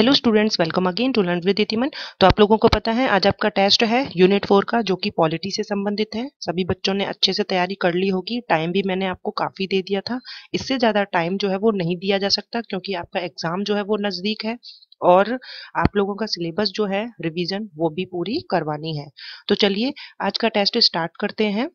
Hello students welcome again to learn with तो आप लोगों को पता है आज आपका टेस्ट है यूनिट फोर का जो कि पॉलिटी से संबंधित है सभी बच्चों ने अच्छे से तैयारी कर ली होगी टाइम भी मैंने आपको काफ़ी दे दिया था इससे ज़्यादा टाइम जो है वो नहीं दिया जा सकता क्योंकि आपका एग्ज़ाम जो है वो नज़दीक है और आप लोगों का सिलेबस जो है रिविज़न वो भी पूरी करवानी है तो चलिए आज का टेस्ट स्टार्ट करते हैं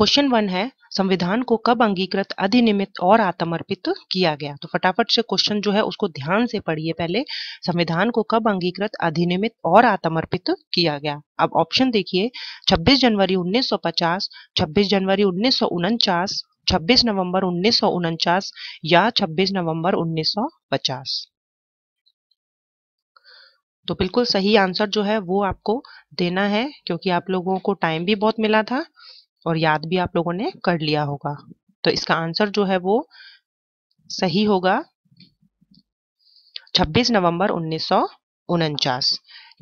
क्वेश्चन वन है संविधान को कब अंगीकृत अधिनियमित और आत्मर्पित किया गया तो फटाफट से क्वेश्चन जो है उसको ध्यान से पढ़िए पहले संविधान को कब अंगीकृत अधिनियमित और आत्मर्पित किया गया अब ऑप्शन देखिए 26 जनवरी 1950 26 जनवरी उन्नीस 26 नवंबर उन्नीस या 26 नवंबर 1950 तो बिल्कुल सही आंसर जो है वो आपको देना है क्योंकि आप लोगों को टाइम भी बहुत मिला था और याद भी आप लोगों ने कर लिया होगा तो इसका आंसर जो है वो सही होगा 26 नवंबर उन्नीस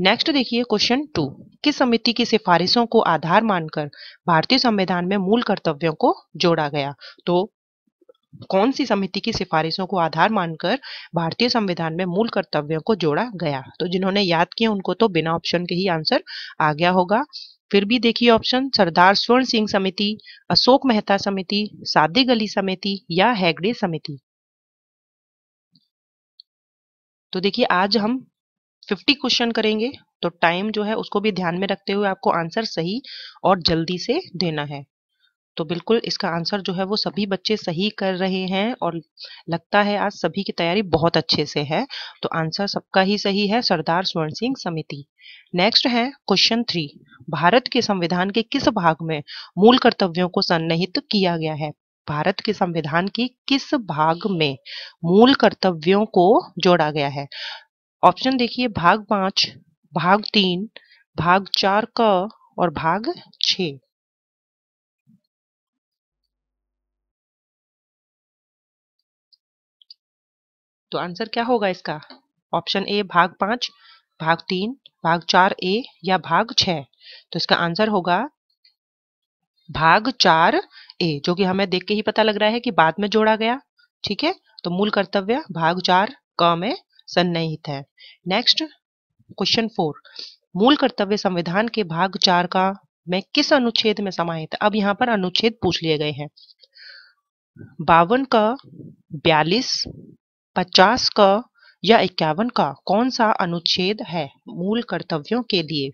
नेक्स्ट देखिए क्वेश्चन टू किस समिति की सिफारिशों को आधार मानकर भारतीय संविधान में मूल कर्तव्यों को जोड़ा गया तो कौन सी समिति की सिफारिशों को आधार मानकर भारतीय संविधान में मूल कर्तव्यों को जोड़ा गया तो जिन्होंने याद किया उनको तो बिना ऑप्शन के ही आंसर आ गया होगा फिर भी देखिए ऑप्शन सरदार स्वर्ण सिंह समिति अशोक मेहता समिति सादे गली समिति या हैगड़े समिति तो देखिए आज हम 50 क्वेश्चन करेंगे तो टाइम जो है उसको भी ध्यान में रखते हुए आपको आंसर सही और जल्दी से देना है तो बिल्कुल इसका आंसर जो है वो सभी बच्चे सही कर रहे हैं और लगता है आज सभी की तैयारी बहुत अच्छे से है तो आंसर सबका ही सही है सरदार स्वर्ण सिंह समिति नेक्स्ट है क्वेश्चन थ्री भारत के संविधान के किस भाग में मूल कर्तव्यों को सन्निहित किया गया है भारत के संविधान के किस भाग में मूल कर्तव्यों को जोड़ा गया है ऑप्शन देखिए भाग पांच भाग तीन भाग चार क और भाग छ तो आंसर क्या होगा इसका ऑप्शन ए भाग पांच भाग तीन भाग चार ए या भाग छ तो इसका आंसर होगा भाग चार ए जो कि हमें देख के ही पता लग रहा है कि बाद में जोड़ा गया ठीक है तो मूल कर्तव्य भाग चार क में सन्निहित है नेक्स्ट क्वेश्चन फोर मूल कर्तव्य संविधान के भाग चार का में किस अनुच्छेद में समाहित अब यहाँ पर अनुच्छेद पूछ लिए गए हैं बावन का बयालीस पचास क या इक्यावन का कौन सा अनुच्छेद है मूल कर्तव्यों के लिए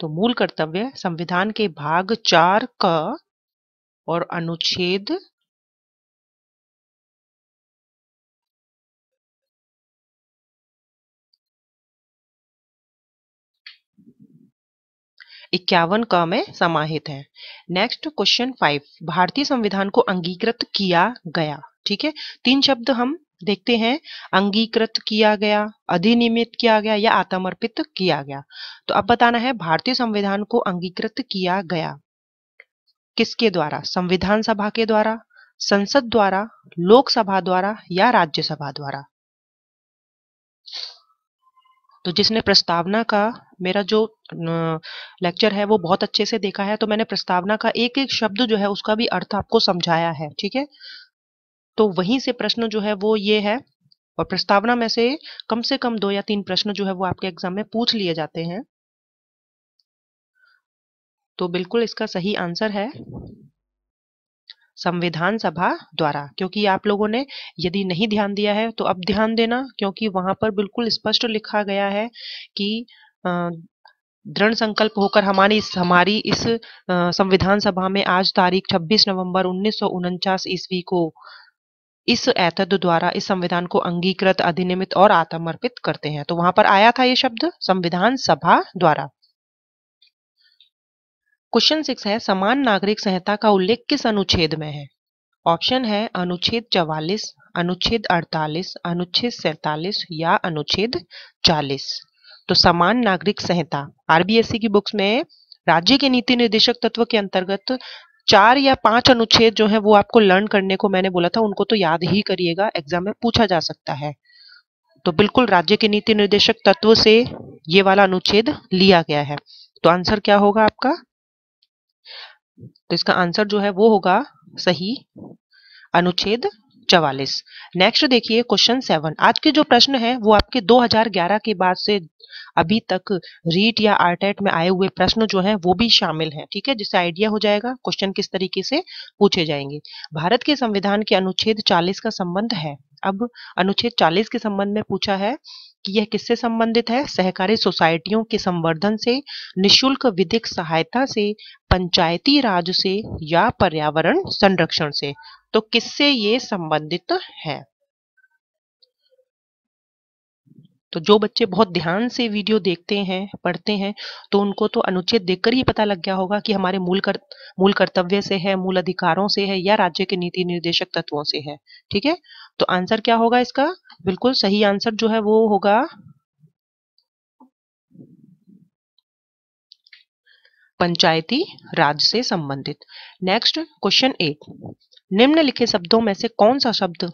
तो मूल कर्तव्य संविधान के भाग चार क और अनुच्छेद इक्यावन क में समाहित है नेक्स्ट क्वेश्चन फाइव भारतीय संविधान को अंगीकृत किया गया ठीक है तीन शब्द हम देखते हैं अंगीकृत किया गया अधिनियमित किया गया या आत्मर्पित किया गया तो अब बताना है भारतीय संविधान को अंगीकृत किया गया किसके द्वारा संविधान सभा के द्वारा संसद द्वारा लोकसभा द्वारा या राज्यसभा द्वारा तो जिसने प्रस्तावना का मेरा जो लेक्चर है वो बहुत अच्छे से देखा है तो मैंने प्रस्तावना का एक एक शब्द जो है उसका भी अर्थ आपको समझाया है ठीक है तो वहीं से प्रश्न जो है वो ये है और प्रस्तावना में से कम से कम दो या तीन प्रश्न जो है वो आपके एग्जाम में पूछ लिए जाते हैं तो बिल्कुल इसका सही आंसर है संविधान सभा द्वारा क्योंकि आप लोगों ने यदि नहीं ध्यान दिया है तो अब ध्यान देना क्योंकि वहां पर बिल्कुल स्पष्ट लिखा गया है कि दृढ़ संकल्प होकर हमारी इस हमारी इस संविधान सभा में आज तारीख 26 नवंबर उन्नीस ईस्वी को इस एतद द्वारा इस संविधान को अंगीकृत अधिनियमित और आत्मर्पित करते हैं तो वहां पर आया था ये शब्द संविधान सभा द्वारा क्वेश्चन सिक्स है समान नागरिक संहिता का उल्लेख किस अनुच्छेद में है ऑप्शन है अनुच्छेद चवालीस अनुच्छेद अड़तालीस अनुच्छेद सैतालीस या अनुच्छेद चालीस तो समान नागरिक संहिता आरबीएससी e की बुक्स में राज्य के नीति निर्देशक तत्व के अंतर्गत चार या पांच अनुच्छेद जो है वो आपको लर्न करने को मैंने बोला था उनको तो याद ही करिएगा एग्जाम में पूछा जा सकता है तो बिल्कुल राज्य के नीति निर्देशक तत्व से ये वाला अनुच्छेद लिया गया है तो आंसर क्या होगा आपका तो इसका आंसर जो है वो होगा सही अनुच्छेद चवालीस नेक्स्ट देखिए क्वेश्चन सेवन आज के जो प्रश्न है वो आपके 2011 के बाद से अभी तक रीट या आरटेट में आए हुए प्रश्न जो हैं वो भी शामिल हैं ठीक है जिससे आइडिया हो जाएगा क्वेश्चन किस तरीके से पूछे जाएंगे भारत के संविधान के अनुच्छेद 40 का संबंध है अब अनुच्छेद 40 के संबंध में पूछा है कि यह किससे संबंधित है सहकारी सोसाइटियों के संवर्धन से निशुल्क विधिक सहायता से पंचायती राज से या पर्यावरण संरक्षण से तो किससे ये संबंधित है तो जो बच्चे बहुत ध्यान से वीडियो देखते हैं पढ़ते हैं तो उनको तो अनुच्छेद देखकर ही पता लग गया होगा कि हमारे मूल कर मूल कर्तव्य से है मूल अधिकारों से है या राज्य के नीति निर्देशक तत्वों से है ठीक है तो आंसर क्या होगा इसका बिल्कुल सही आंसर जो है वो होगा पंचायती राज से संबंधित नेक्स्ट क्वेश्चन एट निम्नलिखित शब्दों में से कौन सा शब्द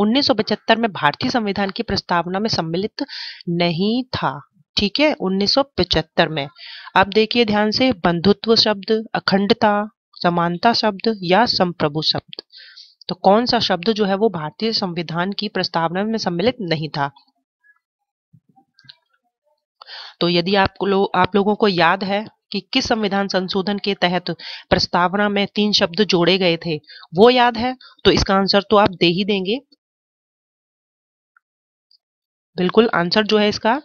1975 में भारतीय संविधान की प्रस्तावना में सम्मिलित नहीं था ठीक है 1975 में अब देखिए ध्यान से बंधुत्व शब्द अखंडता समानता शब्द या संप्रभु शब्द तो कौन सा शब्द जो है वो भारतीय संविधान की प्रस्तावना में सम्मिलित नहीं था तो यदि आप लो, आप लोगों को याद है कि किस संविधान संशोधन के तहत प्रस्तावना में तीन शब्द जोड़े गए थे वो याद है तो इसका आंसर तो आप दे ही देंगे बिल्कुल आंसर जो है इसका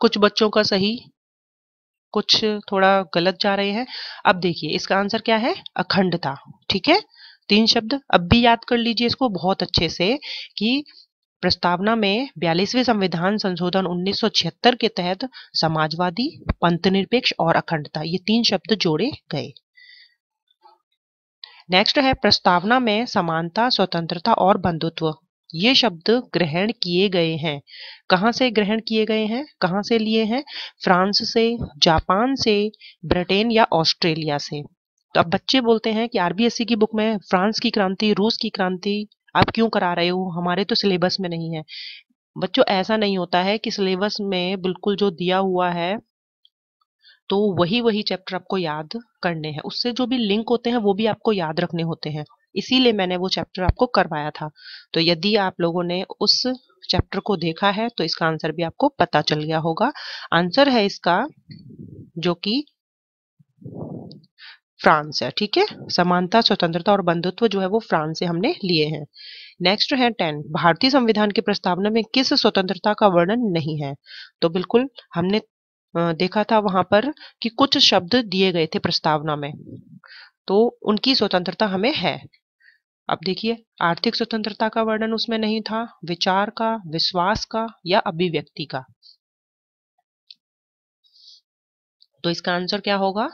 कुछ बच्चों का सही कुछ थोड़ा गलत जा रहे हैं अब देखिए इसका आंसर क्या है अखंडता ठीक है तीन शब्द अब भी याद कर लीजिए इसको बहुत अच्छे से कि प्रस्तावना में बयालीसवें संविधान संशोधन 1976 के तहत समाजवादी पंथनिरपेक्ष और अखंडता ये तीन शब्द जोड़े गए नेक्स्ट है प्रस्तावना में समानता स्वतंत्रता और बंधुत्व ये शब्द ग्रहण किए गए हैं कहाँ से ग्रहण किए गए हैं कहाँ से लिए हैं फ्रांस से जापान से ब्रिटेन या ऑस्ट्रेलिया से तो अब बच्चे बोलते हैं कि आरबीएससी की बुक में फ्रांस की क्रांति रूस की क्रांति आप क्यों करा रहे हो हमारे तो सिलेबस में नहीं है बच्चों ऐसा नहीं होता है कि सिलेबस में बिल्कुल जो दिया हुआ है तो वही वही चैप्टर आपको याद करने हैं उससे जो भी लिंक होते हैं वो भी आपको याद रखने होते हैं इसीलिए मैंने वो चैप्टर आपको करवाया था तो यदि आप लोगों ने उस चैप्टर को देखा है तो इसका आंसर भी आपको पता चल गया होगा आंसर है इसका जो कि फ्रांस है ठीक है समानता स्वतंत्रता और बंधुत्व जो है वो फ्रांस से हमने लिए हैं नेक्स्ट है टेन भारतीय संविधान की प्रस्तावना में किस स्वतंत्रता का वर्णन नहीं है तो बिल्कुल हमने देखा था वहां पर कि कुछ शब्द दिए गए थे प्रस्तावना में तो उनकी स्वतंत्रता हमें है अब देखिए आर्थिक स्वतंत्रता का वर्णन उसमें नहीं था विचार का विश्वास का या अभिव्यक्ति का तो इसका आंसर क्या होगा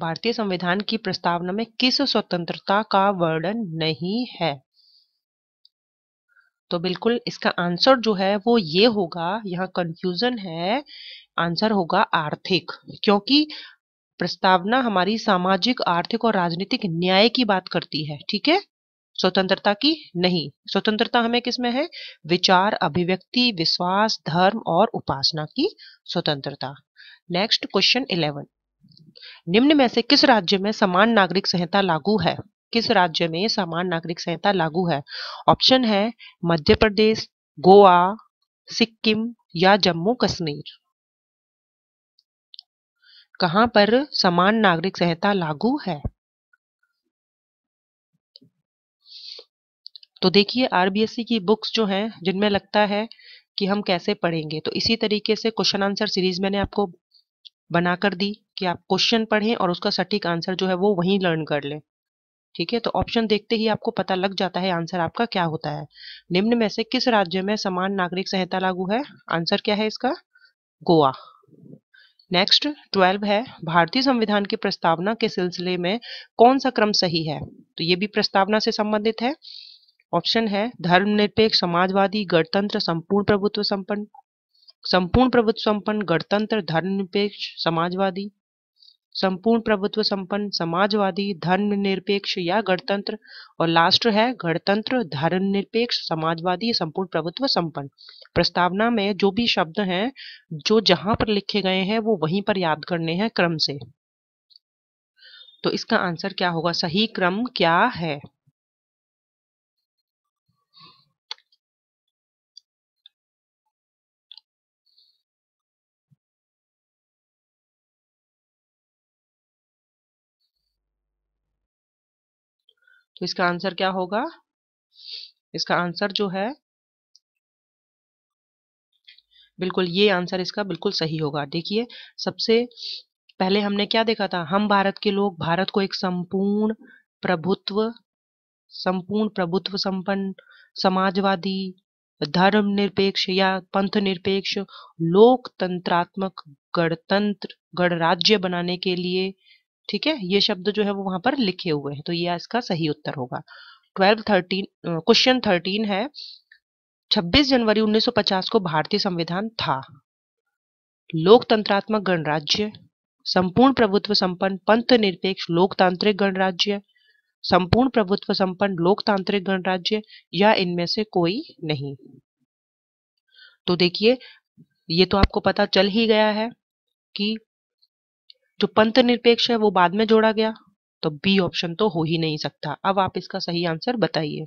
भारतीय संविधान की प्रस्तावना में किस स्वतंत्रता का वर्णन नहीं है तो बिल्कुल इसका आंसर जो है वो ये होगा यहाँ कंफ्यूजन है आंसर होगा आर्थिक क्योंकि प्रस्तावना हमारी सामाजिक आर्थिक और राजनीतिक न्याय की बात करती है ठीक है स्वतंत्रता की नहीं स्वतंत्रता हमें किसमें है विचार अभिव्यक्ति विश्वास धर्म और उपासना की स्वतंत्रता नेक्स्ट क्वेश्चन इलेवन निम्न में से किस राज्य में समान नागरिक संहिता लागू है किस राज्य में समान नागरिक संहिता लागू है ऑप्शन है मध्य प्रदेश गोवा सिक्किम या जम्मू कश्मीर कहां पर समान नागरिक संहिता लागू है तो देखिए आरबीएससी e की बुक्स जो हैं जिनमें लगता है कि हम कैसे पढ़ेंगे तो इसी तरीके से क्वेश्चन आंसर सीरीज मैंने आपको बनाकर दी कि आप क्वेश्चन पढ़ें और उसका सटीक आंसर जो है वो वहीं लर्न कर लें ठीक है तो ऑप्शन देखते ही आपको पता लग जाता है आंसर आपका क्या होता है निम्न में से किस राज्य में समान नागरिक संहिता लागू है आंसर क्या है इसका गोवा नेक्स्ट ट्वेल्व है भारतीय संविधान की प्रस्तावना के सिलसिले में कौन सा क्रम सही है तो ये भी प्रस्तावना से संबंधित है ऑप्शन है धर्मनिरपेक्ष समाजवादी गणतंत्र संपूर्ण प्रभुत्व संपन्न संपूर्ण प्रभुत्व संपन्न गणतंत्र धर्मनिरपेक्ष समाजवादी संपूर्ण प्रभुत्व संपन्न समाजवादी धर्म निरपेक्ष या गणतंत्र और लास्ट है गणतंत्र धर्म निरपेक्ष समाजवादी संपूर्ण प्रभुत्व संपन्न प्रस्तावना में जो भी शब्द हैं जो जहां पर लिखे गए हैं वो वहीं पर याद करने हैं क्रम से तो इसका आंसर क्या होगा सही क्रम क्या है तो इसका आंसर क्या होगा इसका आंसर जो है बिल्कुल ये आंसर इसका बिल्कुल सही होगा देखिए सबसे पहले हमने क्या देखा था हम भारत के लोग भारत को एक संपूर्ण प्रभुत्व संपूर्ण प्रभुत्व संपन्न समाजवादी धर्म निरपेक्ष या पंथ निरपेक्ष लोकतंत्रात्मक गणतंत्र गणराज्य बनाने के लिए ठीक है ये शब्द जो है वो वहां पर लिखे हुए हैं तो ये इसका सही उत्तर होगा ट्वेल्व थर्टीन क्वेश्चन थर्टीन है 26 जनवरी 1950 को भारतीय संविधान था लोकतंत्रात्मक गणराज्य संपूर्ण प्रभुत्व संपन्न पंथ निरपेक्ष लोकतांत्रिक गणराज्य संपूर्ण प्रभुत्व संपन्न लोकतांत्रिक गणराज्य या इनमें से कोई नहीं तो देखिए ये तो आपको पता चल ही गया है कि जो पंथ निरपेक्ष है वो बाद में जोड़ा गया तो बी ऑप्शन तो हो ही नहीं सकता अब आप इसका सही आंसर बताइए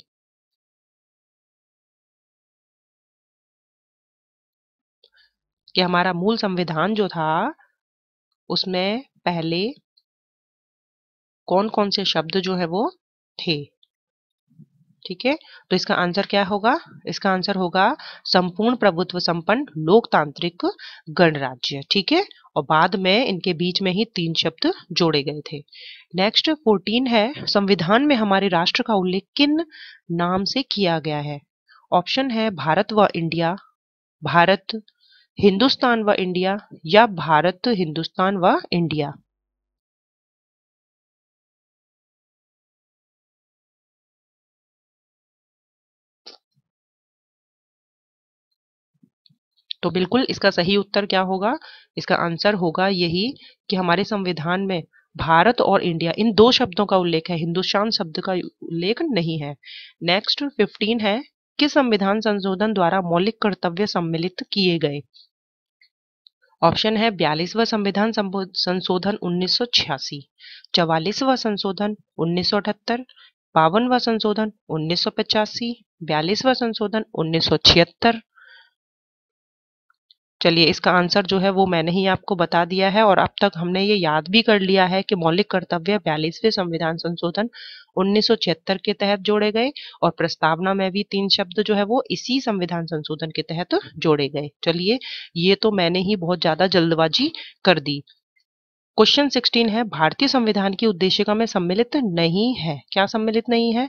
कि हमारा मूल संविधान जो था उसमें पहले कौन कौन से शब्द जो है वो थे ठीक है तो इसका आंसर क्या होगा इसका आंसर होगा संपूर्ण प्रभुत्व संपन्न लोकतांत्रिक गणराज्य ठीक है और बाद में इनके बीच में ही तीन शब्द जोड़े गए थे नेक्स्ट फोर्टीन है संविधान में हमारे राष्ट्र का उल्लेख किन नाम से किया गया है ऑप्शन है भारत व इंडिया भारत हिंदुस्तान व इंडिया या भारत हिंदुस्तान व इंडिया तो बिल्कुल इसका सही उत्तर क्या होगा इसका आंसर होगा यही कि हमारे संविधान में भारत और इंडिया इन दो शब्दों का उल्लेख है हिंदुस्तान शब्द का उल्लेख नहीं है नेक्स्ट फिफ्टीन है किस संविधान संशोधन द्वारा मौलिक कर्तव्य सम्मिलित किए गए ऑप्शन है बयालीसवा संविधान संशोधन उन्नीस सौ छियासी चवालीसवा संशोधन उन्नीस सौ अठहत्तर बावनवा संशोधन उन्नीस सौ पचासी बयालीसवा संशोधन उन्नीस सौ छिहत्तर चलिए इसका आंसर जो है वो मैंने ही आपको बता दिया है और अब तक हमने ये याद भी कर लिया है कि मौलिक कर्तव्य बयालीसवें संविधान संशोधन उन्नीस के तहत जोड़े गए और प्रस्तावना में भी तीन शब्द जो है वो इसी संविधान संशोधन के तहत जोड़े गए चलिए ये तो मैंने ही बहुत ज्यादा जल्दबाजी कर दी क्वेश्चन 16 है भारतीय संविधान की उद्देशिका में सम्मिलित नहीं है क्या सम्मिलित नहीं है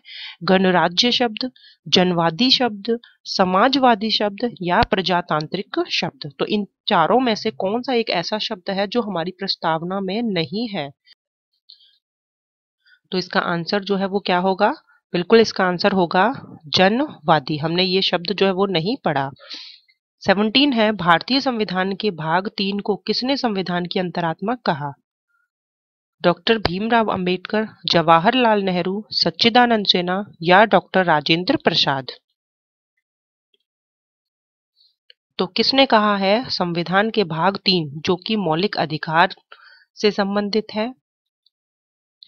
गणराज्य शब्द जनवादी शब्द समाजवादी शब्द या प्रजातांत्रिक शब्द तो इन चारों में से कौन सा एक ऐसा शब्द है जो हमारी प्रस्तावना में नहीं है तो इसका आंसर जो है वो क्या होगा बिल्कुल इसका आंसर होगा जनवादी हमने ये शब्द जो है वो नहीं पढ़ा सेवनटीन है भारतीय संविधान के भाग तीन को किसने संविधान की अंतरात्मा कहा डॉक्टर भीमराव अंबेडकर जवाहरलाल नेहरू सच्चिदानंद सेना या डॉक्टर राजेंद्र प्रसाद तो किसने कहा है संविधान के भाग तीन जो कि मौलिक अधिकार से संबंधित है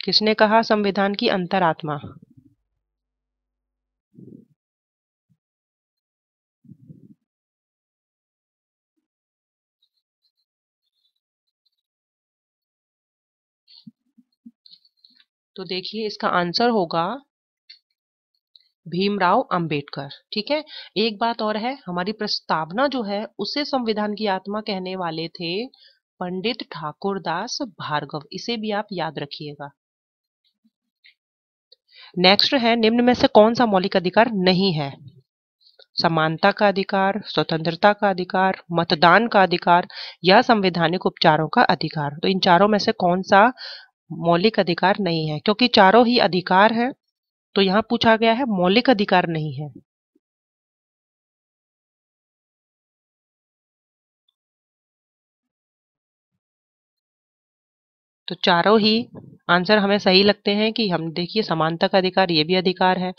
किसने कहा संविधान की अंतरात्मा तो देखिए इसका आंसर होगा भीमराव अंबेडकर ठीक है एक बात और है हमारी प्रस्तावना जो है उसे संविधान की आत्मा कहने वाले थे पंडित ठाकुर दास भार्गव इसे भी आप याद रखिएगा नेक्स्ट है निम्न में से कौन सा मौलिक अधिकार नहीं है समानता का अधिकार स्वतंत्रता का अधिकार मतदान का अधिकार या संवैधानिक उपचारों का अधिकार तो इन चारों में से कौन सा मौलिक अधिकार नहीं है क्योंकि चारों ही अधिकार हैं तो यहाँ पूछा गया है मौलिक अधिकार नहीं है तो चारों ही आंसर हमें सही लगते हैं कि हम देखिए समानता का अधिकार ये भी अधिकार है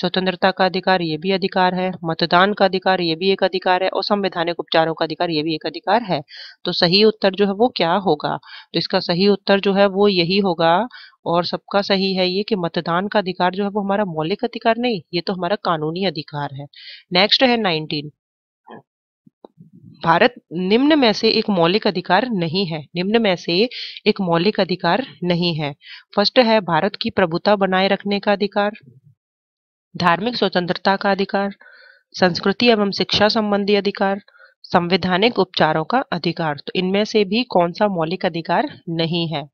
स्वतंत्रता का अधिकार ये भी अधिकार है मतदान का अधिकार ये भी एक अधिकार है और संवैधानिक उपचारों का अधिकार ये भी एक अधिकार है तो सही उत्तर जो है वो क्या होगा तो इसका सही उत्तर जो है वो यही होगा और सबका सही है ये कि मतदान का अधिकार जो है वो हमारा मौलिक अधिकार नहीं ये तो हमारा कानूनी अधिकार है नेक्स्ट है नाइनटीन भारत निम्न में से एक मौलिक अधिकार नहीं है निम्न में से एक मौलिक अधिकार नहीं है फर्स्ट है भारत की प्रभुता बनाए रखने का अधिकार धार्मिक स्वतंत्रता का अधिकार संस्कृति एवं शिक्षा संबंधी अधिकार संवैधानिक उपचारों का अधिकार तो इनमें से भी कौन सा मौलिक अधिकार नहीं है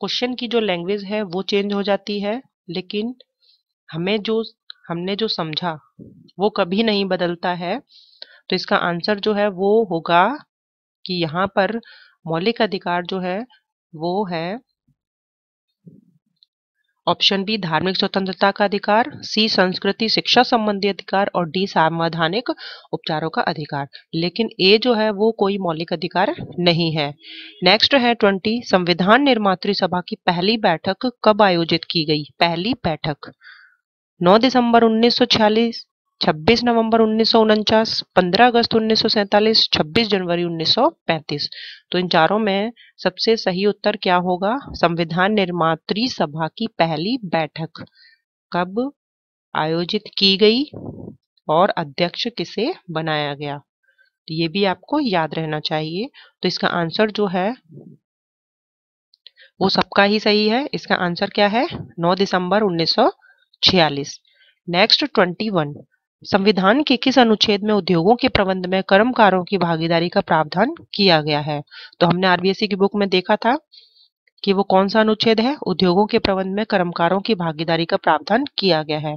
क्वेश्चन की जो लैंग्वेज है वो चेंज हो जाती है लेकिन हमें जो हमने जो समझा वो कभी नहीं बदलता है तो इसका आंसर जो है वो होगा कि यहाँ पर मौलिक अधिकार जो है वो है ऑप्शन बी धार्मिक स्वतंत्रता का अधिकार सी संस्कृति शिक्षा संबंधी अधिकार और डी संवैधानिक उपचारों का अधिकार लेकिन ए जो है वो कोई मौलिक अधिकार नहीं है नेक्स्ट है ट्वेंटी संविधान निर्मात सभा की पहली बैठक कब आयोजित की गई पहली बैठक 9 दिसंबर छब्बीस नवंबर उन्नीस सौ उनचास पंद्रह अगस्त उन्नीस सौ छब्बीस जनवरी उन्नीस सौ पैंतीस तो इन चारों में सबसे सही उत्तर क्या होगा संविधान निर्मात्री सभा की पहली बैठक कब आयोजित की गई और अध्यक्ष किसे बनाया गया तो ये भी आपको याद रहना चाहिए तो इसका आंसर जो है वो सबका ही सही है इसका आंसर क्या है नौ दिसंबर उन्नीस नेक्स्ट ट्वेंटी संविधान के किस अनुच्छेद में उद्योगों के प्रबंध में कर्मकारों की भागीदारी का प्रावधान किया गया है तो हमने आरबीएससी की बुक में देखा था कि वो कौन सा अनुच्छेद है उद्योगों के प्रबंध में कर्मकारों की भागीदारी का प्रावधान किया गया है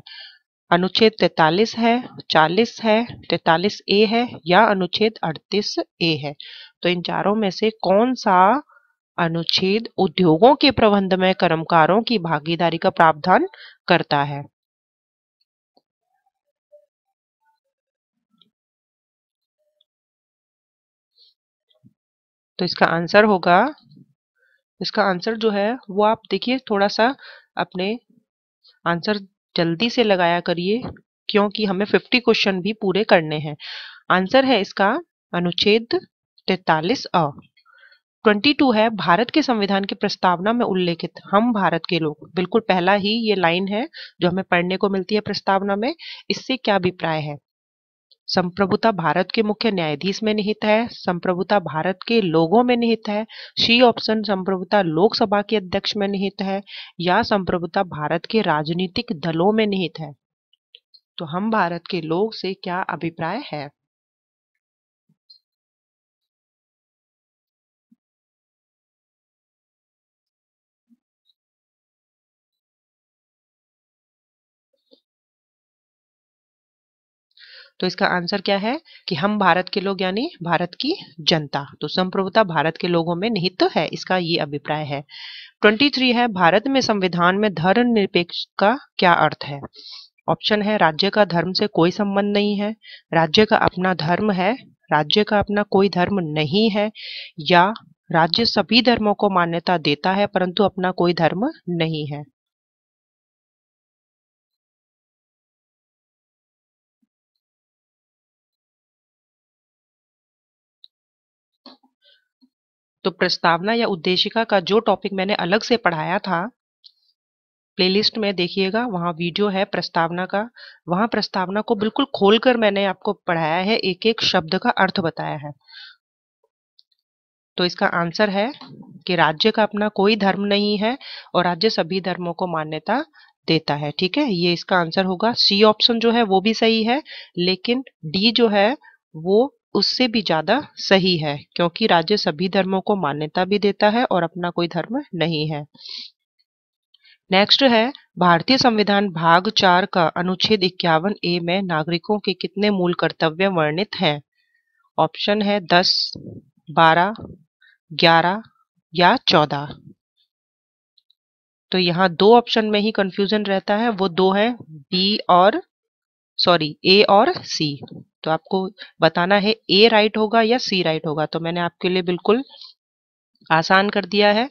अनुच्छेद 43 है 40 है 43 ए है या अनुच्छेद 38 ए है तो इन चारों में से कौन सा अनुच्छेद उद्योगों के प्रबंध में कर्मकारों की भागीदारी का प्रावधान करता है तो इसका आंसर होगा इसका आंसर जो है वो आप देखिए थोड़ा सा अपने आंसर जल्दी से लगाया करिए क्योंकि हमें 50 क्वेश्चन भी पूरे करने हैं आंसर है इसका अनुच्छेद तैतालीस अ 22 है भारत के संविधान की प्रस्तावना में उल्लेखित हम भारत के लोग बिल्कुल पहला ही ये लाइन है जो हमें पढ़ने को मिलती है प्रस्तावना में इससे क्या अभिप्राय है संप्रभुता भारत के मुख्य न्यायाधीश में निहित है संप्रभुता भारत के लोगों में निहित है सी ऑप्शन संप्रभुता लोकसभा के अध्यक्ष में निहित है या संप्रभुता भारत के राजनीतिक दलों में निहित है तो हम भारत के लोग से क्या अभिप्राय है तो इसका आंसर क्या है कि हम भारत के लोग यानी भारत की जनता तो संप्रभुता भारत के लोगों में निहित है इसका ये अभिप्राय है 23 है भारत में संविधान में धर्म निरपेक्ष का क्या अर्थ है ऑप्शन है राज्य का धर्म से कोई संबंध नहीं है राज्य का अपना धर्म है राज्य का अपना कोई धर्म नहीं है या राज्य सभी धर्मों को मान्यता देता है परंतु अपना कोई धर्म नहीं है तो प्रस्तावना या उद्देशिका का जो टॉपिक मैंने अलग से पढ़ाया था प्लेलिस्ट में देखिएगा वहाँ वीडियो है प्रस्तावना का वहाँ प्रस्तावना को बिल्कुल खोलकर मैंने आपको पढ़ाया है एक एक शब्द का अर्थ बताया है तो इसका आंसर है कि राज्य का अपना कोई धर्म नहीं है और राज्य सभी धर्मों को मान्यता देता है ठीक है ये इसका आंसर होगा सी ऑप्शन जो है वो भी सही है लेकिन डी जो है वो उससे भी ज्यादा सही है क्योंकि राज्य सभी धर्मों को मान्यता भी देता है और अपना कोई धर्म नहीं है नेक्स्ट है भारतीय संविधान भाग चार का अनुच्छेद इक्यावन ए में नागरिकों के कितने मूल कर्तव्य वर्णित हैं ऑप्शन है दस बारह ग्यारह या चौदह तो यहाँ दो ऑप्शन में ही कंफ्यूजन रहता है वो दो है बी और सॉरी ए और सी तो आपको बताना है ए राइट होगा या सी राइट होगा तो मैंने आपके लिए बिल्कुल आसान कर दिया है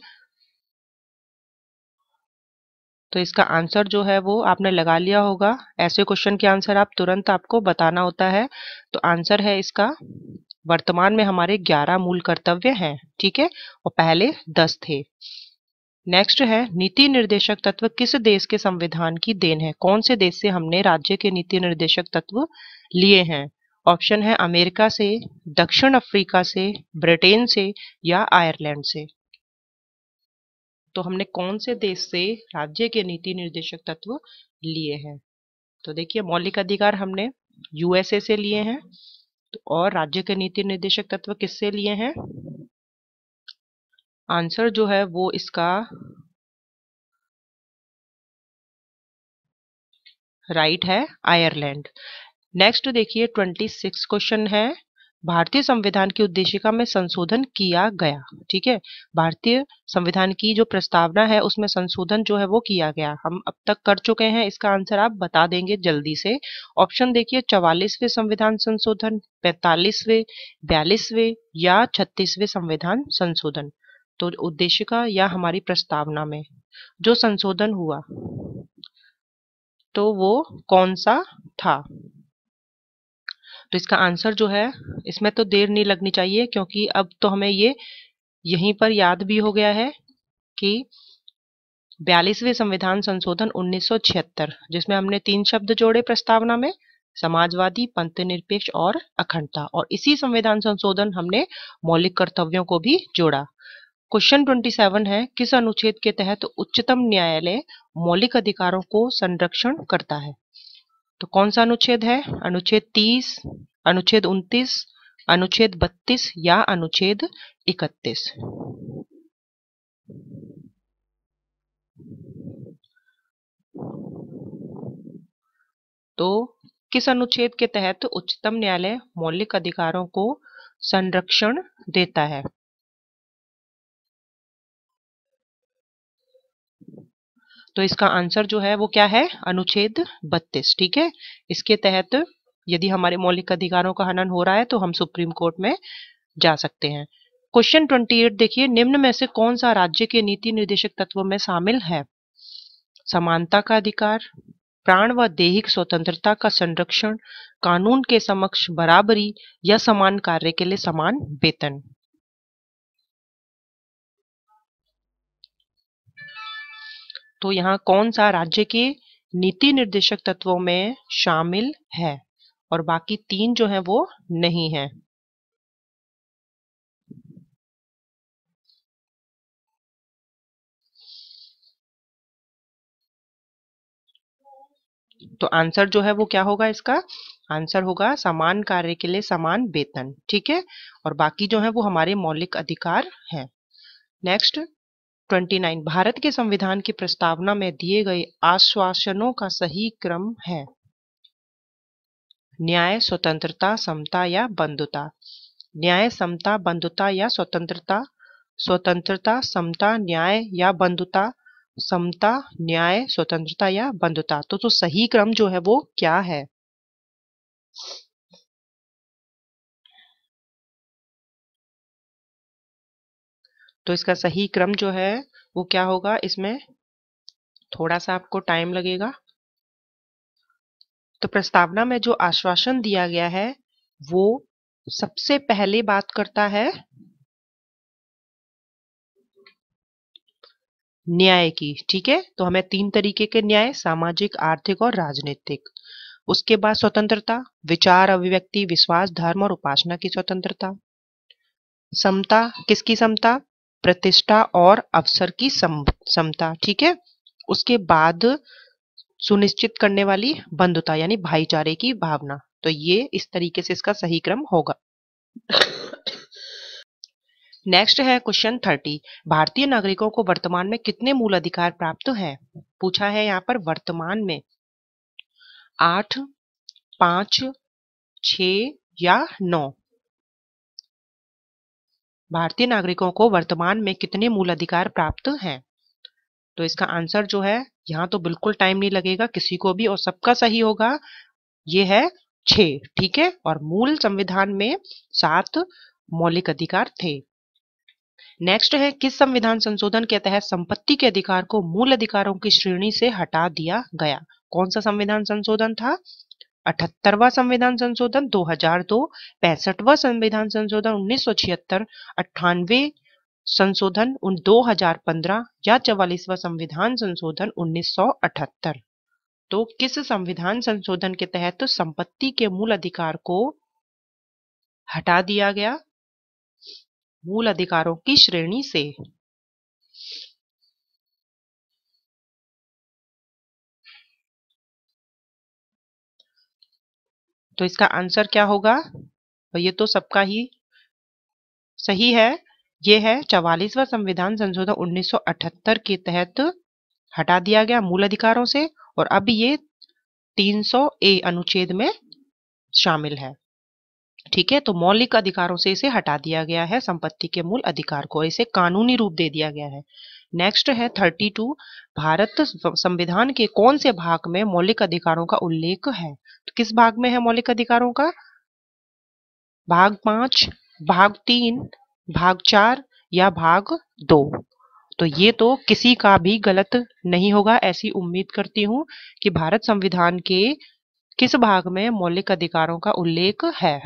तो इसका आंसर जो है वो आपने लगा लिया होगा ऐसे क्वेश्चन के आंसर आप तुरंत आपको बताना होता है तो आंसर है इसका वर्तमान में हमारे ग्यारह मूल कर्तव्य हैं ठीक है और पहले दस थे नेक्स्ट है नीति निर्देशक तत्व किस देश के संविधान की देन है कौन से देश से हमने राज्य के नीति निर्देशक तत्व लिए हैं ऑप्शन है अमेरिका से दक्षिण अफ्रीका से ब्रिटेन से या आयरलैंड से तो हमने कौन से देश से राज्य के नीति निर्देशक तत्व लिए हैं तो देखिए मौलिक अधिकार हमने यूएसए से लिए हैं तो और राज्य के नीति निर्देशक तत्व किससे लिए हैं आंसर जो है वो इसका राइट है आयरलैंड नेक्स्ट देखिए ट्वेंटी सिक्स क्वेश्चन है भारतीय संविधान की उद्देशिका में संशोधन किया गया ठीक है भारतीय संविधान की जो प्रस्तावना है उसमें संशोधन जो है वो किया गया हम अब तक कर चुके हैं इसका आंसर आप बता देंगे जल्दी से ऑप्शन देखिए चवालीसवें संविधान संशोधन पैतालीसवे बयालीसवें या छत्तीसवें संविधान संशोधन तो उद्देशिका या हमारी प्रस्तावना में जो संशोधन हुआ तो वो कौन सा था तो इसका आंसर जो है इसमें तो देर नहीं लगनी चाहिए क्योंकि अब तो हमें ये यहीं पर याद भी हो गया है कि बयालीसवें संविधान संशोधन 1976 जिसमें हमने तीन शब्द जोड़े प्रस्तावना में समाजवादी पंथ निरपेक्ष और अखंडता और इसी संविधान संशोधन हमने मौलिक कर्तव्यों को भी जोड़ा क्वेश्चन 27 है किस अनुच्छेद के तहत उच्चतम न्यायालय मौलिक अधिकारों को संरक्षण करता है तो कौन सा अनुच्छेद है अनुच्छेद तीस अनुच्छेद 29, अनुच्छेद बत्तीस या अनुच्छेद इकतीस तो किस अनुच्छेद के तहत उच्चतम न्यायालय मौलिक अधिकारों को संरक्षण देता है तो इसका आंसर जो है वो क्या है अनुच्छेद बत्तीस ठीक है इसके तहत यदि हमारे मौलिक अधिकारों का हनन हो रहा है तो हम सुप्रीम कोर्ट में जा सकते हैं क्वेश्चन ट्वेंटी एट देखिए निम्न में से कौन सा राज्य के नीति निर्देशक तत्व में शामिल है समानता का अधिकार प्राण व देहिक स्वतंत्रता का संरक्षण कानून के समक्ष बराबरी या समान कार्य के लिए समान वेतन तो यहाँ कौन सा राज्य के नीति निर्देशक तत्वों में शामिल है और बाकी तीन जो है वो नहीं है तो आंसर जो है वो क्या होगा इसका आंसर होगा समान कार्य के लिए समान वेतन ठीक है और बाकी जो है वो हमारे मौलिक अधिकार हैं नेक्स्ट 29 भारत के संविधान की प्रस्तावना में दिए गए आश्वासनों का सही क्रम है न्याय स्वतंत्रता समता या बंधुता न्याय समता बंधुता या स्वतंत्रता स्वतंत्रता समता न्याय या बंधुता समता न्याय स्वतंत्रता या बंधुता तो तो सही क्रम जो है वो क्या है तो इसका सही क्रम जो है वो क्या होगा इसमें थोड़ा सा आपको टाइम लगेगा तो प्रस्तावना में जो आश्वासन दिया गया है वो सबसे पहले बात करता है न्याय की ठीक है तो हमें तीन तरीके के न्याय सामाजिक आर्थिक और राजनीतिक उसके बाद स्वतंत्रता विचार अभिव्यक्ति विश्वास धर्म और उपासना की स्वतंत्रता समता किसकी समता प्रतिष्ठा और अवसर की समता ठीक है उसके बाद सुनिश्चित करने वाली बंधुता यानी भाईचारे की भावना तो ये इस तरीके से इसका सही क्रम होगा नेक्स्ट है क्वेश्चन थर्टी भारतीय नागरिकों को वर्तमान में कितने मूल अधिकार प्राप्त हैं? पूछा है यहाँ पर वर्तमान में आठ पांच छ या नौ भारतीय नागरिकों को वर्तमान में कितने मूल अधिकार प्राप्त हैं तो इसका आंसर जो है यहाँ तो बिल्कुल टाइम नहीं लगेगा किसी को भी और सबका सही होगा ये है छ ठीक है और मूल संविधान में सात मौलिक अधिकार थे नेक्स्ट है किस संविधान संशोधन के तहत संपत्ति के अधिकार को मूल अधिकारों की श्रेणी से हटा दिया गया कौन सा संविधान संशोधन था अठहत्तरवा संविधान संशोधन 2002, पैंसठवा संविधान संशोधन उन्नीस सौ छिहत्तर अट्ठानवे संशोधन दो हजार पंद्रह या चवालीसवा संविधान संशोधन उन्नीस सौ अठहत्तर तो किस संविधान संशोधन के तहत तो संपत्ति के मूल अधिकार को हटा दिया गया मूल अधिकारों की श्रेणी से तो इसका आंसर क्या होगा ये तो सबका ही सही है ये है चवालीसवा संविधान संशोधन 1978 के तहत हटा दिया गया मूल अधिकारों से और अब ये 300 ए अनुच्छेद में शामिल है ठीक है तो मौलिक अधिकारों से इसे हटा दिया गया है संपत्ति के मूल अधिकार को इसे कानूनी रूप दे दिया गया है नेक्स्ट है थर्टी टू भारत संविधान के कौन से भाग में मौलिक अधिकारों का उल्लेख है तो किस भाग में है मौलिक अधिकारों का भाग पांच भाग तीन भाग चार या भाग दो तो ये तो किसी का भी गलत नहीं होगा ऐसी उम्मीद करती हूं कि भारत संविधान के किस भाग में मौलिक अधिकारों का उल्लेख है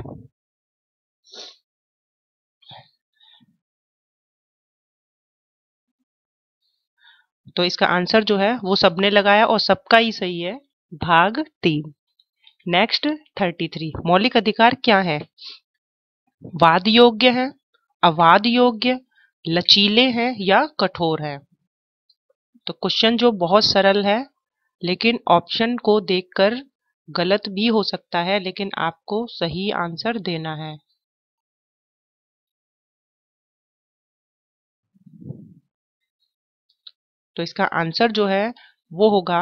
तो इसका आंसर जो है वो सबने लगाया और सबका ही सही है भाग तीन नेक्स्ट थर्टी थ्री मौलिक अधिकार क्या है वाद योग्य है अवाद योग्य लचीले हैं या कठोर हैं तो क्वेश्चन जो बहुत सरल है लेकिन ऑप्शन को देखकर गलत भी हो सकता है लेकिन आपको सही आंसर देना है तो इसका आंसर जो है वो होगा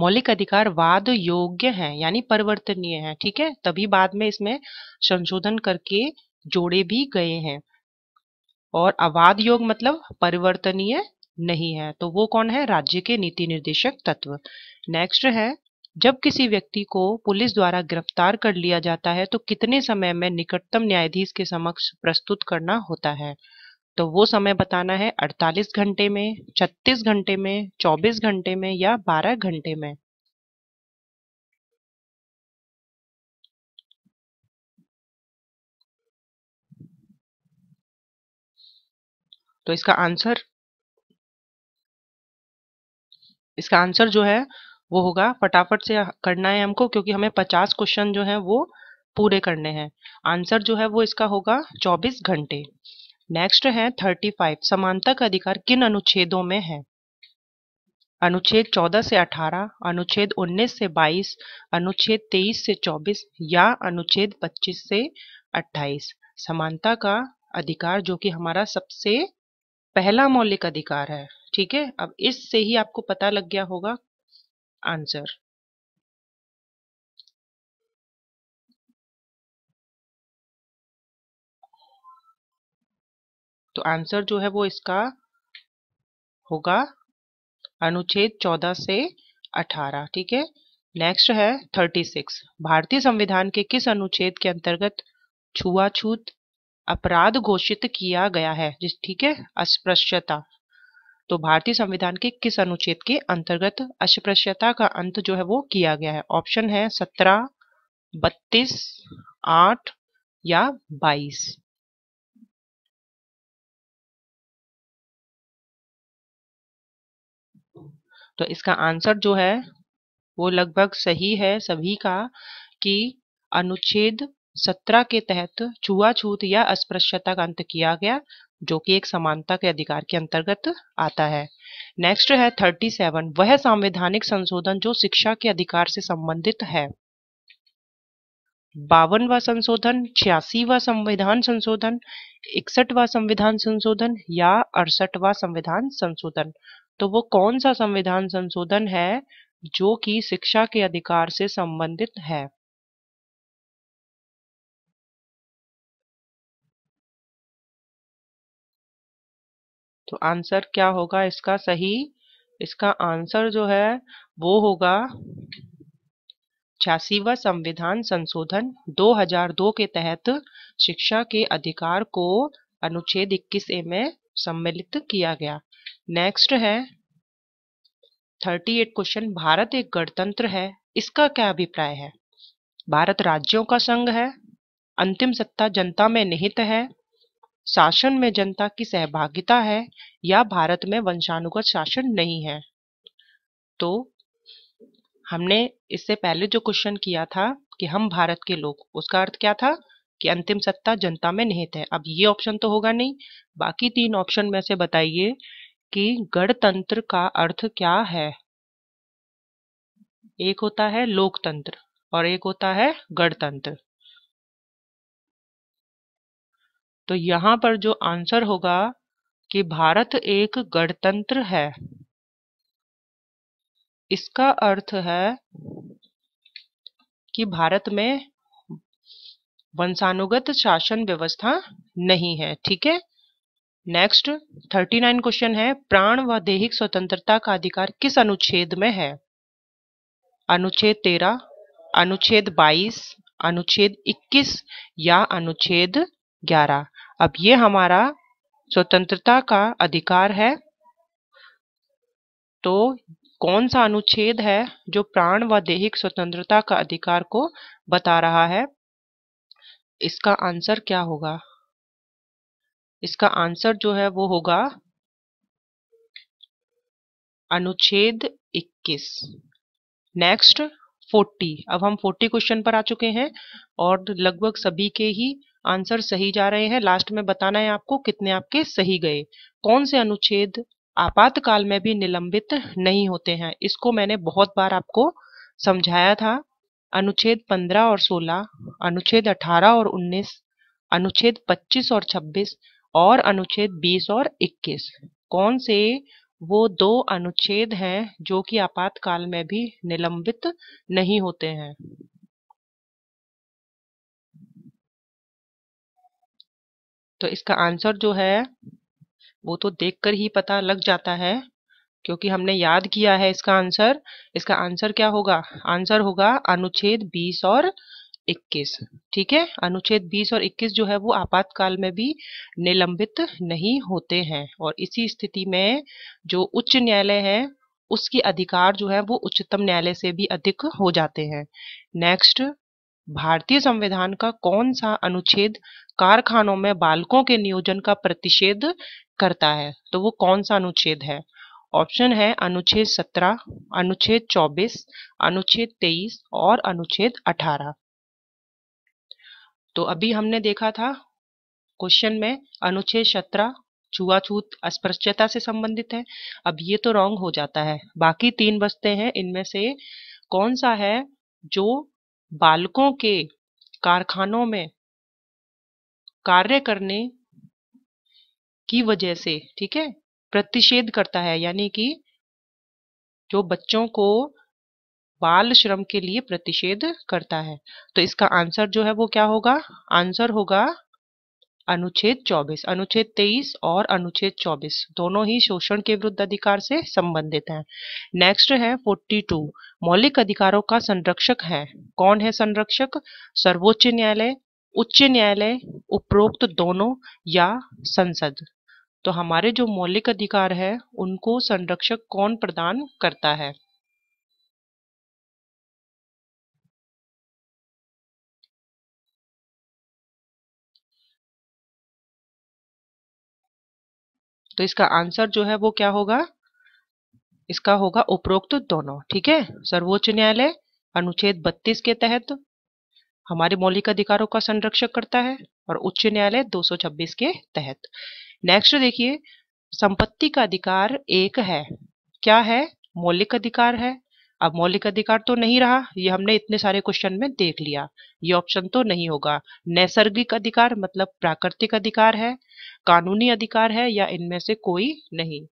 मौलिक अधिकार वाद योग्य है यानी परिवर्तनीय है ठीक है तभी बाद में इसमें संशोधन करके जोड़े भी गए हैं और अवाद योग मतलब परिवर्तनीय नहीं है तो वो कौन है राज्य के नीति निर्देशक तत्व नेक्स्ट है जब किसी व्यक्ति को पुलिस द्वारा गिरफ्तार कर लिया जाता है तो कितने समय में निकटतम न्यायाधीश के समक्ष प्रस्तुत करना होता है तो वो समय बताना है 48 घंटे में 36 घंटे में 24 घंटे में या 12 घंटे में तो इसका आंसर इसका आंसर जो है वो होगा फटाफट से करना है हमको क्योंकि हमें 50 क्वेश्चन जो है वो पूरे करने हैं आंसर जो है वो इसका होगा 24 घंटे नेक्स्ट है थर्टी फाइव समानता का अधिकार किन अनुच्छेदों में है अनुच्छेद 14 से 18, अनुच्छेद 19 से 22, अनुच्छेद 23 से 24 या अनुच्छेद 25 से 28 समानता का अधिकार जो कि हमारा सबसे पहला मौलिक अधिकार है ठीक है अब इससे ही आपको पता लग गया होगा आंसर तो आंसर जो है वो इसका होगा अनुच्छेद चौदह से अठारह ठीक है नेक्स्ट है थर्टी सिक्स भारतीय संविधान के किस अनुच्छेद के अंतर्गत छुआछूत अपराध घोषित किया गया है जिस ठीक है अस्पृश्यता तो भारतीय संविधान के किस अनुच्छेद के अंतर्गत अस्पृश्यता का अंत जो है वो किया गया है ऑप्शन है सत्रह बत्तीस आठ या बाईस तो इसका आंसर जो है वो लगभग सही है सभी का कि अनुच्छेद सत्रह के तहत छुआछूत या अस्पृश्यता का अंत किया गया जो कि एक समानता के अधिकार के अंतर्गत आता है नेक्स्ट है थर्टी सेवन वह संवैधानिक संशोधन जो शिक्षा के अधिकार से संबंधित है बावनवा संशोधन छियासीवा संविधान संशोधन इकसठवा संविधान संशोधन या अड़सठवा संविधान संशोधन तो वो कौन सा संविधान संशोधन है जो कि शिक्षा के अधिकार से संबंधित है तो आंसर क्या होगा इसका सही इसका आंसर जो है वो होगा छियासीवा संविधान संशोधन 2002 के तहत शिक्षा के अधिकार को अनुच्छेद 21 ए में सम्मिलित किया गया नेक्स्ट है 38 क्वेश्चन भारत एक गणतंत्र है इसका क्या अभिप्राय है भारत राज्यों का संघ है अंतिम सत्ता जनता में निहित है शासन में जनता की सहभागिता है या भारत में वंशानुगत शासन नहीं है तो हमने इससे पहले जो क्वेश्चन किया था कि हम भारत के लोग उसका अर्थ क्या था कि अंतिम सत्ता जनता में निहित है अब ये ऑप्शन तो होगा नहीं बाकी तीन ऑप्शन में से बताइए कि गणतंत्र का अर्थ क्या है एक होता है लोकतंत्र और एक होता है गणतंत्र तो यहां पर जो आंसर होगा कि भारत एक गणतंत्र है इसका अर्थ है कि भारत में वंशानुगत शासन व्यवस्था नहीं है ठीक है नेक्स्ट थर्टी नाइन क्वेश्चन है प्राण व देहिक स्वतंत्रता का अधिकार किस अनुच्छेद में है अनुच्छेद तेरह अनुच्छेद बाईस अनुच्छेद इक्कीस या अनुच्छेद ग्यारह अब ये हमारा स्वतंत्रता का अधिकार है तो कौन सा अनुच्छेद है जो प्राण व देहिक स्वतंत्रता का अधिकार को बता रहा है इसका आंसर क्या होगा इसका आंसर जो है वो होगा अनुच्छेद 21 नेक्स्ट 40 अब हम 40 क्वेश्चन पर आ चुके हैं और लगभग सभी के ही आंसर सही जा रहे हैं लास्ट में बताना है आपको कितने आपके सही गए कौन से अनुच्छेद आपातकाल में भी निलंबित नहीं होते हैं इसको मैंने बहुत बार आपको समझाया था अनुच्छेद 15 और 16, अनुच्छेद 18 और 19, अनुच्छेद 25 और 26 और अनुच्छेद 20 और 21 कौन से वो दो अनुच्छेद हैं जो कि आपातकाल में भी निलंबित नहीं होते हैं तो इसका आंसर जो है वो तो देखकर ही पता लग जाता है क्योंकि हमने याद किया है इसका आंसर इसका आंसर क्या होगा आंसर होगा अनुच्छेद 20 और 21 ठीक है अनुच्छेद 20 और 21 जो है वो आपातकाल में भी निलंबित नहीं होते हैं और इसी स्थिति में जो उच्च न्यायालय है उसके अधिकार जो है वो उच्चतम न्यायालय से भी अधिक हो जाते हैं नेक्स्ट भारतीय संविधान का कौन सा अनुच्छेद कारखानों में बालकों के नियोजन का प्रतिषेध करता है तो वो कौन सा अनुच्छेद है ऑप्शन है अनुच्छेद सत्रह अनुच्छेद चौबीस अनुच्छेद तेईस और अनुच्छेद 18। तो अभी हमने देखा था क्वेश्चन में अनुच्छेद सत्रह छुआछूत अस्पृश्यता से संबंधित है अब ये तो रॉन्ग हो जाता है बाकी तीन बचते हैं इनमें से कौन सा है जो बालकों के कारखानों में कार्य करने की वजह से ठीक है प्रतिषेध करता है यानी कि जो बच्चों को बाल श्रम के लिए प्रतिषेध करता है तो इसका आंसर जो है वो क्या होगा आंसर होगा अनुच्छेद 24 अनुच्छेद 23 और अनुच्छेद 24 दोनों ही शोषण के विरुद्ध अधिकार से संबंधित हैं नेक्स्ट है 42 मौलिक अधिकारों का संरक्षक है कौन है संरक्षक सर्वोच्च न्यायालय उच्च न्यायालय उपरोक्त दोनों या संसद तो हमारे जो मौलिक अधिकार है उनको संरक्षक कौन प्रदान करता है तो इसका आंसर जो है वो क्या होगा इसका होगा उपरोक्त दोनों ठीक है सर्वोच्च न्यायालय अनुच्छेद 32 के तहत हमारे मौलिक अधिकारों का संरक्षक करता है और उच्च न्यायालय 226 के तहत नेक्स्ट देखिए संपत्ति का अधिकार एक है क्या है मौलिक अधिकार है अब मौलिक अधिकार तो नहीं रहा ये हमने इतने सारे क्वेश्चन में देख लिया ये ऑप्शन तो नहीं होगा नैसर्गिक अधिकार मतलब प्राकृतिक अधिकार है कानूनी अधिकार है या इनमें से कोई नहीं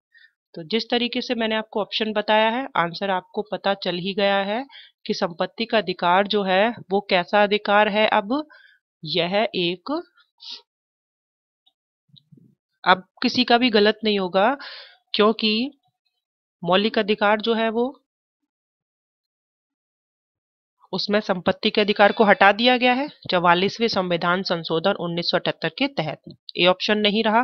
तो जिस तरीके से मैंने आपको ऑप्शन बताया है आंसर आपको पता चल ही गया है कि संपत्ति का अधिकार जो है वो कैसा अधिकार है अब यह एक अब किसी का भी गलत नहीं होगा क्योंकि मौलिक अधिकार जो है वो उसमें संपत्ति के अधिकार को हटा दिया गया है चवालीसवें संविधान संशोधन उन्नीस के तहत ए ऑप्शन नहीं रहा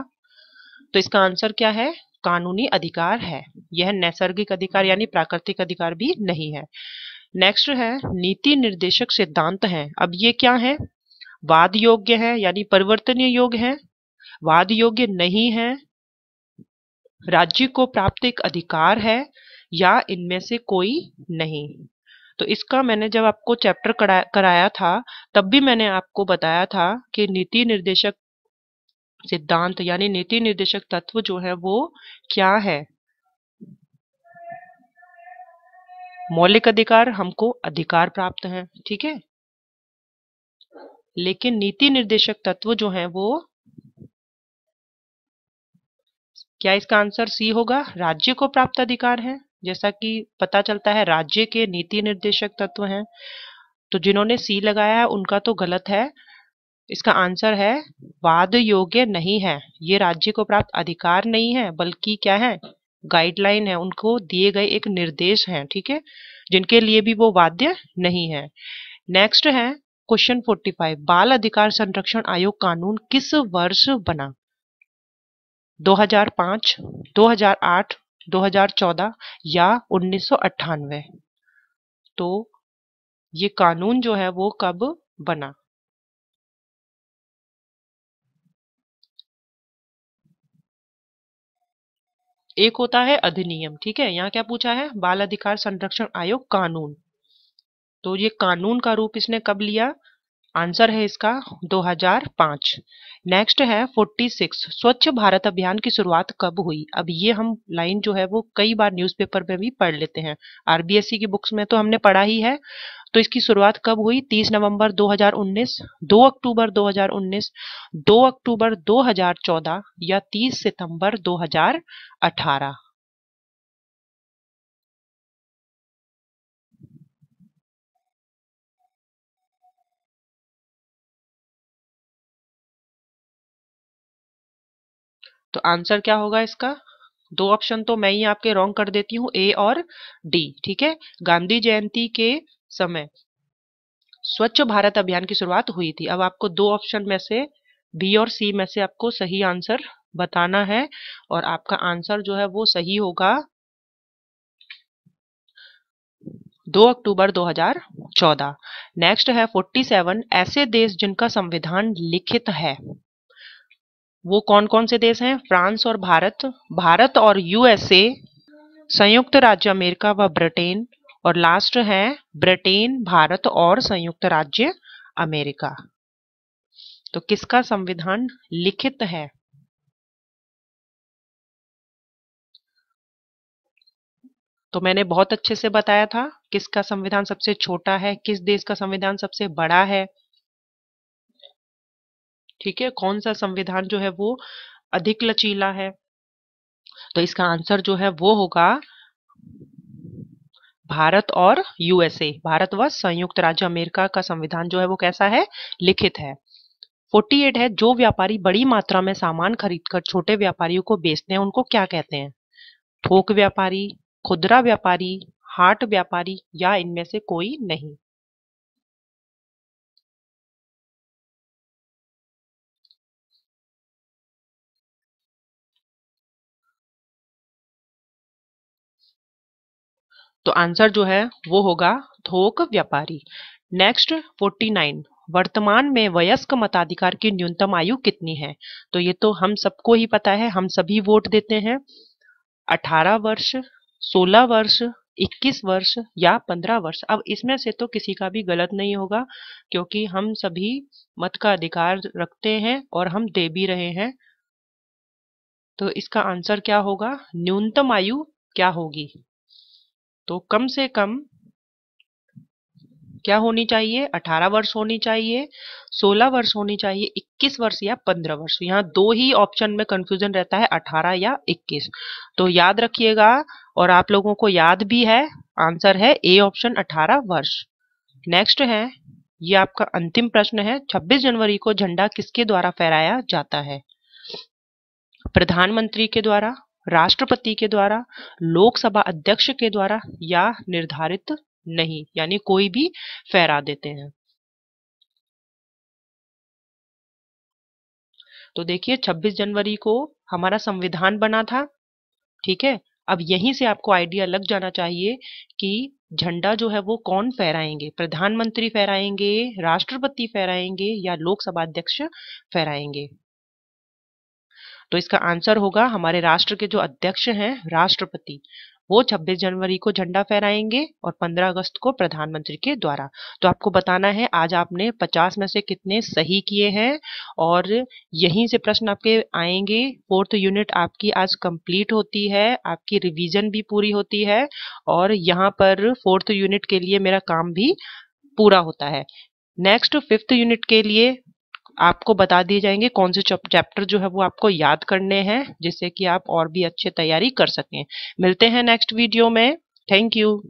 तो इसका आंसर क्या है कानूनी अधिकार है यह नैसर्गिक अधिकार यानी प्राकृतिक अधिकार भी नहीं है नेक्स्ट है नीति निर्देशक सिद्धांत है अब ये क्या है वाद योग्य है यानी परिवर्तनीय योग्य है वाद योग्य नहीं है राज्य को प्राप्त एक अधिकार है या इनमें से कोई नहीं तो इसका मैंने जब आपको चैप्टर कराया था तब भी मैंने आपको बताया था कि नीति निर्देशक सिद्धांत यानी नीति निर्देशक तत्व जो है वो क्या है मौलिक अधिकार हमको अधिकार प्राप्त है ठीक है लेकिन नीति निर्देशक तत्व जो है वो क्या इसका आंसर सी होगा राज्य को प्राप्त अधिकार है जैसा कि पता चलता है राज्य के नीति निर्देशक तत्व हैं तो जिन्होंने सी लगाया है उनका तो गलत है इसका आंसर है वाद योग्य नहीं है ये राज्य को प्राप्त अधिकार नहीं है बल्कि क्या है गाइडलाइन है उनको दिए गए एक निर्देश है ठीक है जिनके लिए भी वो वाद्य नहीं है नेक्स्ट है क्वेश्चन 45 बाल अधिकार संरक्षण आयोग कानून किस वर्ष बना दो 2008, 2014 या उन्नीस तो ये कानून जो है वो कब बना एक होता है अधिनियम ठीक है यहाँ क्या पूछा है बाल अधिकार संरक्षण आयोग कानून तो ये कानून का रूप इसने कब लिया आंसर है इसका 2005 नेक्स्ट है 46 स्वच्छ भारत अभियान की शुरुआत कब हुई अब ये हम लाइन जो है वो कई बार न्यूज़पेपर में भी पढ़ लेते हैं आरबीएसई e की बुक्स में तो हमने पढ़ा ही है तो इसकी शुरुआत कब हुई 30 नवंबर 2019 2 अक्टूबर 2019 2 अक्टूबर 2014 या 30 सितंबर 2018 तो आंसर क्या होगा इसका दो ऑप्शन तो मैं ही आपके रॉन्ग कर देती हूँ ए और डी ठीक है गांधी जयंती के समय स्वच्छ भारत अभियान की शुरुआत हुई थी अब आपको दो ऑप्शन में से बी और सी में से आपको सही आंसर बताना है और आपका आंसर जो है वो सही होगा दो अक्टूबर 2014 नेक्स्ट है 47 ऐसे देश जिनका संविधान लिखित है वो कौन कौन से देश हैं फ्रांस और भारत भारत और यूएसए संयुक्त राज्य अमेरिका व ब्रिटेन और लास्ट है ब्रिटेन भारत और संयुक्त राज्य अमेरिका तो किसका संविधान लिखित है तो मैंने बहुत अच्छे से बताया था किसका संविधान सबसे छोटा है किस देश का संविधान सबसे बड़ा है ठीक है कौन सा संविधान जो है वो अधिक लचीला है तो इसका आंसर जो है वो होगा भारत और यूएसए भारत व संयुक्त राज्य अमेरिका का संविधान जो है वो कैसा है लिखित है 48 है जो व्यापारी बड़ी मात्रा में सामान खरीदकर छोटे व्यापारियों को बेचते हैं उनको क्या कहते हैं थोक व्यापारी खुदरा व्यापारी हाट व्यापारी या इनमें से कोई नहीं तो आंसर जो है वो होगा थोक व्यापारी नेक्स्ट 49 वर्तमान में वयस्क मताधिकार की न्यूनतम आयु कितनी है तो ये तो हम सबको ही पता है हम सभी वोट देते हैं 18 वर्ष 16 वर्ष 21 वर्ष या 15 वर्ष अब इसमें से तो किसी का भी गलत नहीं होगा क्योंकि हम सभी मत का अधिकार रखते हैं और हम दे भी रहे हैं तो इसका आंसर क्या होगा न्यूनतम आयु क्या होगी तो कम से कम क्या होनी चाहिए 18 वर्ष होनी चाहिए 16 वर्ष होनी चाहिए 21 वर्ष या 15 वर्ष यहाँ दो ही ऑप्शन में कंफ्यूजन रहता है 18 या 21 तो याद रखिएगा और आप लोगों को याद भी है आंसर है ए ऑप्शन 18 वर्ष नेक्स्ट है ये आपका अंतिम प्रश्न है 26 जनवरी को झंडा किसके द्वारा फहराया जाता है प्रधानमंत्री के द्वारा राष्ट्रपति के द्वारा लोकसभा अध्यक्ष के द्वारा या निर्धारित नहीं यानी कोई भी फहरा देते हैं तो देखिए 26 जनवरी को हमारा संविधान बना था ठीक है अब यहीं से आपको आइडिया लग जाना चाहिए कि झंडा जो है वो कौन फहराएंगे प्रधानमंत्री फहराएंगे राष्ट्रपति फहराएंगे या लोकसभा अध्यक्ष फहराएंगे तो इसका आंसर होगा हमारे राष्ट्र के जो अध्यक्ष हैं राष्ट्रपति वो 26 जनवरी को झंडा फहराएंगे और 15 अगस्त को प्रधानमंत्री के द्वारा तो आपको बताना है आज आपने 50 में से कितने सही किए हैं और यहीं से प्रश्न आपके आएंगे फोर्थ यूनिट आपकी आज कंप्लीट होती है आपकी रिवीजन भी पूरी होती है और यहाँ पर फोर्थ यूनिट के लिए मेरा काम भी पूरा होता है नेक्स्ट फिफ्थ यूनिट के लिए आपको बता दिए जाएंगे कौन से चैप्टर जो है वो आपको याद करने हैं जिससे कि आप और भी अच्छे तैयारी कर सकें मिलते हैं नेक्स्ट वीडियो में थैंक यू